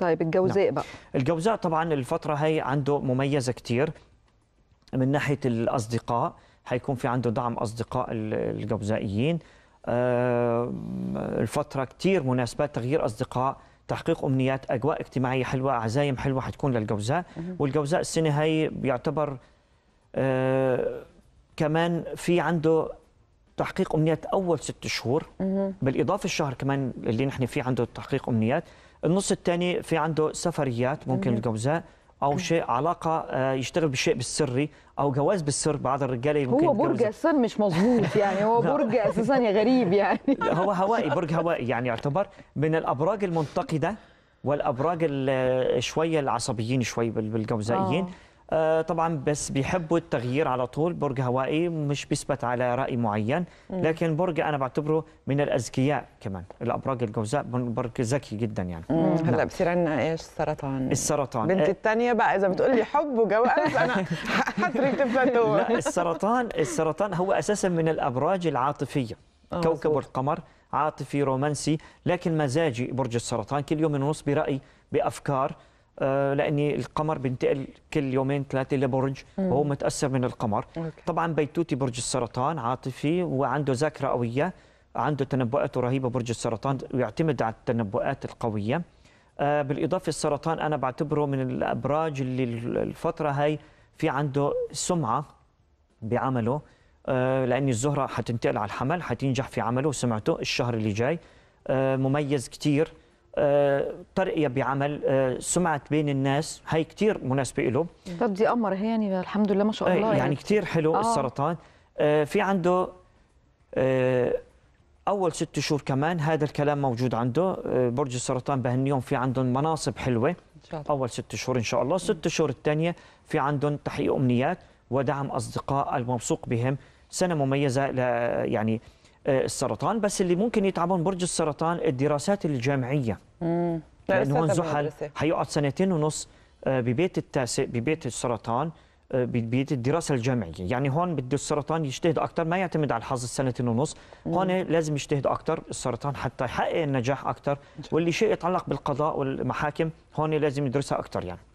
طيب الجوزاء نعم. بقى الجوزاء طبعا الفترة هي عنده مميزة كتير من ناحية الأصدقاء حيكون في عنده دعم أصدقاء الجوزائيين الفترة كتير مناسبة تغيير أصدقاء تحقيق أمنيات أجواء اجتماعية حلوة عزايم حلوة حتكون للجوزاء والجوزاء السنة هي بيعتبر آه، كمان في عنده تحقيق امنيات اول ست شهور بالاضافه الشهر كمان اللي نحن فيه عنده تحقيق امنيات النص الثاني في عنده سفريات ممكن الجوزاء او شيء علاقه آه، يشتغل بشيء بالسري او جواز بالسر بعض الرجاله ممكن هو برج السر مش مظبوط يعني هو برج اساسا غريب يعني هو هوائي برج هوائي يعني يعتبر من الابراج المنتقده والابراج شويه العصبيين شوي بالجوزائيين آه. آه، طبعا بس بيحبوا التغيير على طول برج هوائي مش بيثبت على راي معين لكن برج انا بعتبره من الاذكياء كمان الابراج الجوزاء برج ذكي جدا يعني نعم. هلا بصير عندنا ايش السرطان السرطان بنت آه. الثانيه بقى اذا بتقول لي حب وجواز انا حترك تبلاتو لا السرطان السرطان هو اساسا من الابراج العاطفيه آه، كوكب القمر عاطفي رومانسي لكن مزاجي برج السرطان كل يوم ونص برايي بافكار آه، لاني القمر بينتقل كل يومين ثلاثه لبرج وهو متاثر من القمر أوكي. طبعا بيتوتي برج السرطان عاطفي وعنده ذاكره قويه عنده تنبؤاته رهيبه برج السرطان ويعتمد على التنبؤات القويه آه، بالاضافه السرطان انا بعتبره من الابراج اللي الفتره هاي في عنده سمعه بعمله آه، لان الزهره حتنتقل على الحمل حتنجح في عمله وسمعته الشهر اللي جاي مميز كثير ترقيه آه، بعمل آه، سمعت بين الناس هي كثير مناسبه له طب دي أمر هي يعني الحمد لله ما شاء إيه، الله يعني, يعني كثير حلو آه. السرطان آه، في عنده اول ست شهور كمان هذا الكلام موجود عنده برج السرطان بهاليوم في عندهم مناصب حلوه اول ست شهور ان شاء الله ست شهور الثانيه في عندهم تحقيق امنيات ودعم اصدقاء الموثوق بهم سنه مميزه يعني آه، السرطان بس اللي ممكن يتعبون برج السرطان الدراسات الجامعيه لانه هون زحل حيقعد سنتين ونص آه، ببيت التاسع ببيت السرطان آه، ببيت الدراسه الجامعيه يعني هون بده السرطان يجتهد اكثر ما يعتمد على الحظ السنتين ونص هون لازم يجتهد اكثر السرطان حتى يحقق النجاح اكثر واللي شيء يتعلق بالقضاء والمحاكم هون لازم يدرسها اكثر يعني